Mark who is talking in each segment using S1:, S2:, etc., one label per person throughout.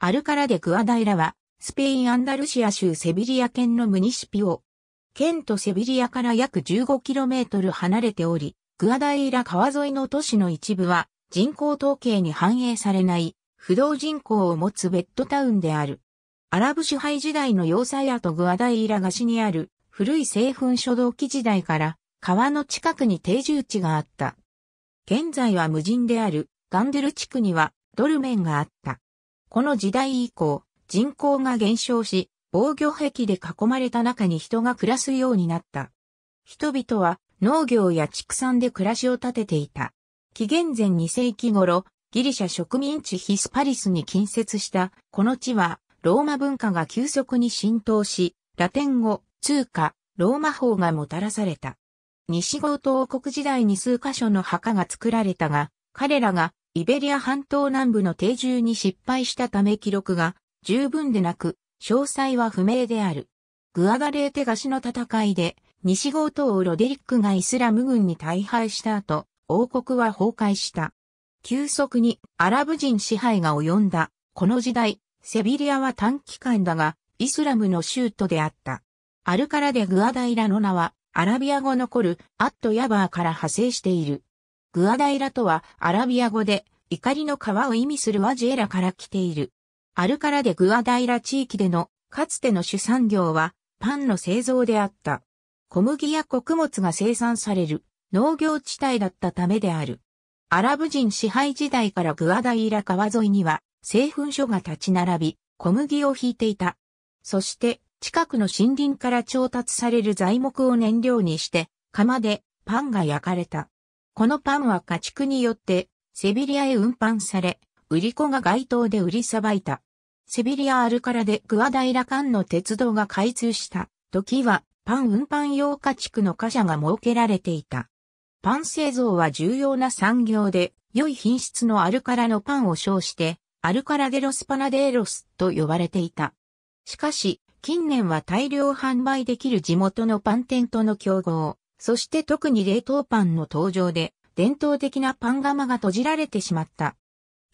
S1: アルカラデ・クアダイラは、スペイン・アンダルシア州セビリア県のムニシピオ。県とセビリアから約 15km 離れており、グアダイラ川沿いの都市の一部は、人口統計に反映されない、不動人口を持つベッドタウンである。アラブ支配時代の要塞跡グアダイラ菓子にある、古い製粉初動期時代から、川の近くに定住地があった。現在は無人である、ガンデル地区には、ドルメンがあった。この時代以降、人口が減少し、防御壁で囲まれた中に人が暮らすようになった。人々は農業や畜産で暮らしを立てていた。紀元前2世紀頃、ギリシャ植民地ヒスパリスに近接したこの地はローマ文化が急速に浸透し、ラテン語、通貨、ローマ法がもたらされた。西郷ー国時代に数カ所の墓が作られたが、彼らがイベリア半島南部の定住に失敗したため記録が十分でなく、詳細は不明である。グアガレーテガシの戦いで、西郷島ロデリックがイスラム軍に大敗した後、王国は崩壊した。急速にアラブ人支配が及んだ。この時代、セビリアは短期間だが、イスラムの州都であった。アルカラでグアダイラの名は、アラビア語のる、アットヤバーから派生している。グアダイラとはアラビア語で怒りの川を意味するワジエラから来ている。アルカラでグアダイラ地域でのかつての主産業はパンの製造であった。小麦や穀物が生産される農業地帯だったためである。アラブ人支配時代からグアダイラ川沿いには製粉所が立ち並び小麦を引いていた。そして近くの森林から調達される材木を燃料にして窯でパンが焼かれた。このパンは家畜によってセビリアへ運搬され、売り子が街頭で売りさばいた。セビリアアルカラでグアダイラ間の鉄道が開通した時はパン運搬用家畜の貨車が設けられていた。パン製造は重要な産業で良い品質のアルカラのパンを称してアルカラデロスパナデーロスと呼ばれていた。しかし近年は大量販売できる地元のパン店との競合、そして特に冷凍パンの登場で、伝統的なパン窯が閉じられてしまった。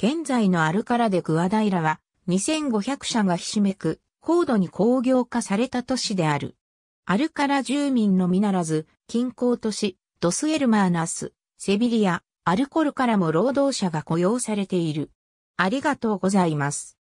S1: 現在のアルカラデ・グアダイラは、2500社がひしめく、高度に工業化された都市である。アルカラ住民のみならず、近郊都市、ドスエルマーナス、セビリア、アルコルからも労働者が雇用されている。ありがとうございます。